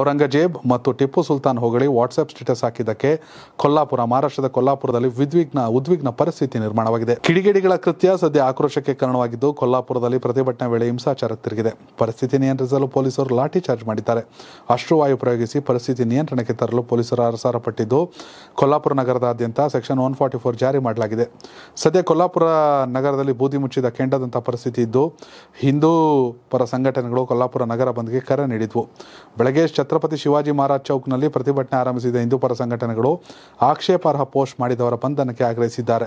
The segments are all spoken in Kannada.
ಔರಂಗಜೇಬ್ ಮತ್ತು ಟಿಪ್ಪು ಸುಲ್ತಾನ್ ಹೋಗಳಿ ವಾಟ್ಸ್ಆಪ್ ಸ್ಟೇಟಸ್ ಹಾಕಿದ್ದಕ್ಕೆ ಕೊಲ್ಲಾಪುರ ಮಹಾರಾಷ್ಟ್ರದ ಕೊಲ್ಲಾಪುರದಲ್ಲಿ ವಿದ್ವಿಗ್ನ ಉದ್ವಿಗ್ನ ಪರಿಸ್ಥಿತಿ ನಿರ್ಮಾಣವಾಗಿದೆ ಕಿಡಿಗೇಡಿಗಳ ಕೃತ್ಯ ಸದ್ಯ ಆಕ್ರೋಶಕ್ಕೆ ಕಾರಣವಾಗಿದ್ದು ಕೊಲ್ಲಾಪುರದಲ್ಲಿ ಪ್ರತಿಭಟನೆ ವೇಳೆ ಹಿಂಸಾಚಾರ ತಿರುಗಿದೆ ಪರಿಸ್ಥಿತಿ ನಿಯಂತ್ರಿಸಲು ಪೊಲೀಸರು ಲಾಠಿ ಚಾರ್ಜ್ ಮಾಡಿದ್ದಾರೆ ಅಶ್ರುವಾಯು ಪ್ರಯೋಗಿಸಿ ಪರಿಸ್ಥಿತಿ ನಿಯಂತ್ರಣಕ್ಕೆ ತರಲು ಪೊಲೀಸರು ಪಟ್ಟಿದ್ದು ಕೊಲ್ಲಾಪುರ ನಗರದಾದ್ಯಂತ ಸೆಕ್ಷನ್ ಒನ್ ಫಾರ್ಟಿ ಫೋರ್ ಜಾರಿ ಮಾಡಲಾಗಿದೆ ಸದ್ಯ ಕೊಲ್ಲಾಪುರ ನಗರದಲ್ಲಿ ಬೂದಿ ಮುಚ್ಚಿದ ಕೆಂಡದಂತಹ ಪರಿಸ್ಥಿತಿ ಇದ್ದು ಹಿಂದೂ ಪರ ಸಂಘಟನೆಗಳು ಕೊಲ್ಲಾಪುರ ನಗರ ಬಂದ್ಗೆ ಕರೆ ನೀಡಿದ್ವು ಬೆಳಗ್ಗೆ ಛತ್ರಪತಿ ಶಿವಾಜಿ ಮಹಾರಾಜ್ ಚೌಕ್ನಲ್ಲಿ ಪ್ರತಿಭಟನೆ ಆರಂಭಿಸಿದ ಹಿಂದೂಪರ ಸಂಘಟನೆಗಳು ಆಕ್ಷೇಪಾರ್ಹ ಪೋಸ್ಟ್ ಮಾಡಿದವರ ಬಂಧನಕ್ಕೆ ಆಗ್ರಹಿಸಿದ್ದಾರೆ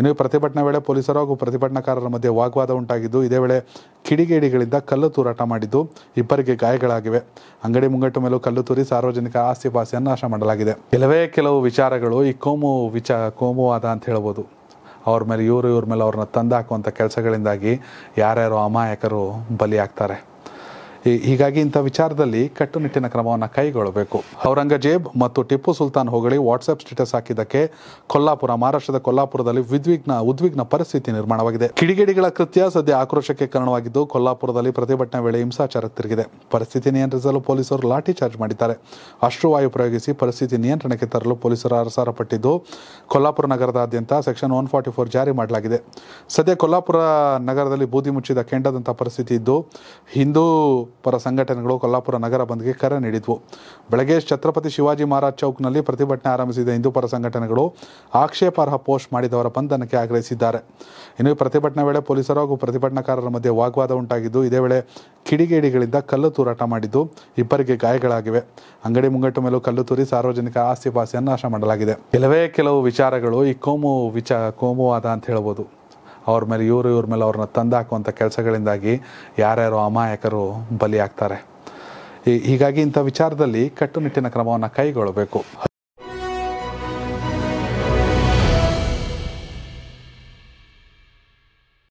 ಇನ್ನು ಪ್ರತಿಭಟನೆ ವೇಳೆ ಪೊಲೀಸರು ಹಾಗೂ ಪ್ರತಿಭಟನಾಕಾರರ ಮಧ್ಯೆ ವಾಗ್ವಾದ ಉಂಟಾಗಿದ್ದು ಇದೇ ವೇಳೆ ಕಿಡಿಗೇಡಿಗಳಿಂದ ಕಲ್ಲು ತೂರಾಟ ಮಾಡಿದ್ದು ಇಬ್ಬರಿಗೆ ಗಾಯಗಳಾಗಿವೆ ಅಂಗಡಿ ಮುಂಗಟ್ಟು ಮೇಲೂ ಕಲ್ಲು ತೂರಿ ಸಾರ್ವಜನಿಕ ಆಸ್ತಿ ನಾಶ ಮಾಡಲಾಗಿದೆ ಕೆಲವೇ ಕೆಲವು ವಿಚಾರಗಳು ಈ ಕೋಮು ವಿಚ ಕೋಮುವಾದ ಅಂತ ಹೇಳ್ಬೋದು ಅವ್ರ ಮೇಲೆ ಇವರು ಇವ್ರ ಮೇಲೆ ಅವ್ರನ್ನ ತಂದಾಕುವಂಥ ಕೆಲಸಗಳಿಂದಾಗಿ ಯಾರ್ಯಾರು ಅಮಾಯಕರು ಬಲಿಯಾಗ್ತಾರೆ ಹೀಗಾಗಿ ಇಂಥ ವಿಚಾರದಲ್ಲಿ ಕಟ್ಟುನಿಟ್ಟಿನ ಕ್ರಮವನ್ನು ಕೈಗೊಳ್ಳಬೇಕು ಔರಂಗಜೇಬ್ ಮತ್ತು ಟಿಪ್ಪು ಸುಲ್ತಾನ್ ಹೊಗಳಿ ವಾಟ್ಸಪ್ ಸ್ಟೇಟಸ್ ಹಾಕಿದ್ದಕ್ಕೆ ಕೊಲ್ಲಾಪುರ ಮಹಾರಾಷ್ಟ್ರದ ಕೊಲ್ಲಾಪುರದಲ್ಲಿ ವಿದ್ವಿಗ್ನ ಉದ್ವಿಗ್ನ ಪರಿಸ್ಥಿತಿ ನಿರ್ಮಾಣವಾಗಿದೆ ಕಿಡಿಗೇಡಿಗಳ ಕೃತ್ಯ ಸದ್ಯ ಆಕ್ರೋಶಕ್ಕೆ ಕಾರಣವಾಗಿದ್ದು ಕೊಲ್ಲಾಪುರದಲ್ಲಿ ಪ್ರತಿಭಟನೆ ವೇಳೆ ಹಿಂಸಾಚಾರ ತಿರುಗಿದೆ ಪರಿಸ್ಥಿತಿ ನಿಯಂತ್ರಿಸಲು ಪೊಲೀಸರು ಲಾಠಿ ಚಾರ್ಜ್ ಮಾಡಿದ್ದಾರೆ ಅಶ್ರುವಾಯು ಪ್ರಯೋಗಿಸಿ ಪರಿಸ್ಥಿತಿ ನಿಯಂತ್ರಣಕ್ಕೆ ತರಲು ಪೊಲೀಸರು ಅರಸಾರಪಟ್ಟಿದ್ದು ಕೊಲ್ಲಾಪುರ ನಗರದಾದ್ಯಂತ ಸೆಕ್ಷನ್ ಒನ್ ಫಾರ್ಟಿ ಫೋರ್ ಜಾರಿ ಮಾಡಲಾಗಿದೆ ಸದ್ಯ ಕೊಲ್ಲಾಪುರ ನಗರದಲ್ಲಿ ಬೂದಿ ಮುಚ್ಚಿದ ಕೆಂಡದಂತಹ ಪರಿಸ್ಥಿತಿ ಇದ್ದು ಹಿಂದೂ ಪರ ಸಂಘಟನೆಗಳು ಕೊಲ್ಲಾಪುರ ನಗರ ಬಂದ್ಗೆ ಕರೆ ನೀಡಿದ್ವು ಬೆಳಗ್ಗೆ ಛತ್ರಪತಿ ಶಿವಾಜಿ ಮಹಾರಾಜ್ ಚೌಕ್ನಲ್ಲಿ ಪ್ರತಿಭಟನೆ ಆರಂಭಿಸಿದ ಹಿಂದೂ ಪರ ಸಂಘಟನೆಗಳು ಆಕ್ಷೇಪಾರ್ಹ ಪೋಸ್ಟ್ ಮಾಡಿದವರ ಬಂಧನಕ್ಕೆ ಆಗ್ರಹಿಸಿದ್ದಾರೆ ಇನ್ನು ಪ್ರತಿಭಟನೆ ವೇಳೆ ಪೊಲೀಸರು ಹಾಗೂ ಪ್ರತಿಭಟನಾಕಾರರ ಮಧ್ಯೆ ವಾಗ್ವಾದ ಉಂಟಾಗಿದ್ದು ಇದೇ ವೇಳೆ ಕಿಡಿಗೇಡಿಗಳಿಂದ ಕಲ್ಲು ತೂರಾಟ ಮಾಡಿದ್ದು ಇಬ್ಬರಿಗೆ ಗಾಯಗಳಾಗಿವೆ ಅಂಗಡಿ ಮುಂಗಟ್ಟು ಮೇಲೂ ಕಲ್ಲು ತೂರಿ ಸಾರ್ವಜನಿಕ ಆಸ್ತಿ ಪಾಸ್ತಿಯನ್ನು ನಾಶ ಮಾಡಲಾಗಿದೆ ಕೆಲವೇ ಕೆಲವು ವಿಚಾರಗಳು ಈ ಕೋಮು ವಿಚ ಕೋಮುವಾದ ಅಂತ ಹೇಳ್ಬೋದು ಅವ್ರ ಮೇಲೆ ಇವರು ಇವ್ರ ಮೇಲೆ ಅವ್ರನ್ನ ತಂದಾಕುವಂಥ ಕೆಲಸಗಳಿಂದಾಗಿ ಯಾರ್ಯಾರು ಅಮಾಯಕರು ಬಲಿಯಾಗ್ತಾರೆ ಹೀಗಾಗಿ ಇಂಥ ವಿಚಾರದಲ್ಲಿ ಕಟ್ಟುನಿಟ್ಟಿನ ಕ್ರಮವನ್ನು ಕೈಗೊಳ್ಳಬೇಕು